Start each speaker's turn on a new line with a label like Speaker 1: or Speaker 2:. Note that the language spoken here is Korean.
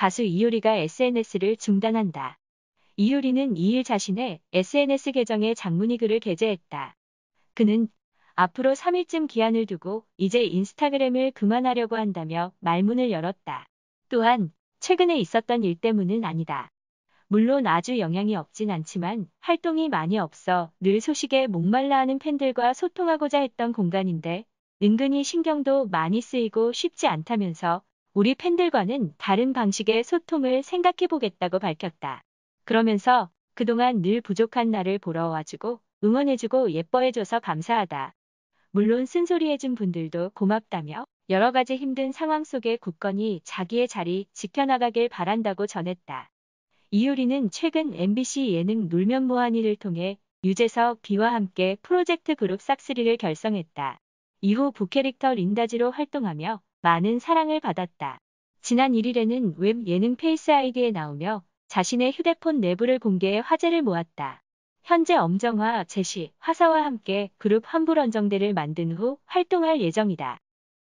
Speaker 1: 가수 이효리가 SNS를 중단한다. 이효리는 2일 자신의 SNS 계정에 장문희 글을 게재했다. 그는 앞으로 3일쯤 기한을 두고 이제 인스타그램을 그만하려고 한다며 말문을 열었다. 또한 최근에 있었던 일 때문은 아니다. 물론 아주 영향이 없진 않지만 활동이 많이 없어 늘 소식에 목말라 하는 팬들과 소통하고자 했던 공간인데 은근히 신경도 많이 쓰이고 쉽지 않다면서 우리 팬들과는 다른 방식의 소통을 생각해보겠다고 밝혔다. 그러면서 그동안 늘 부족한 나를 보러 와주고 응원해주고 예뻐해줘서 감사하다. 물론 쓴소리해준 분들도 고맙다며 여러 가지 힘든 상황 속에 굳건히 자기의 자리 지켜나가길 바란다고 전했다. 이효리는 최근 MBC 예능 놀면 뭐하니를 통해 유재석 비와 함께 프로젝트 그룹 싹스리를 결성했다. 이후 부캐릭터 린다지로 활동하며 많은 사랑을 받았다. 지난 1일에는 웹 예능 페이스 아이디에 나오며 자신의 휴대폰 내부를 공개해 화제를 모았다. 현재 엄정화, 제시, 화사와 함께 그룹 환불 원정대를 만든 후 활동할 예정이다.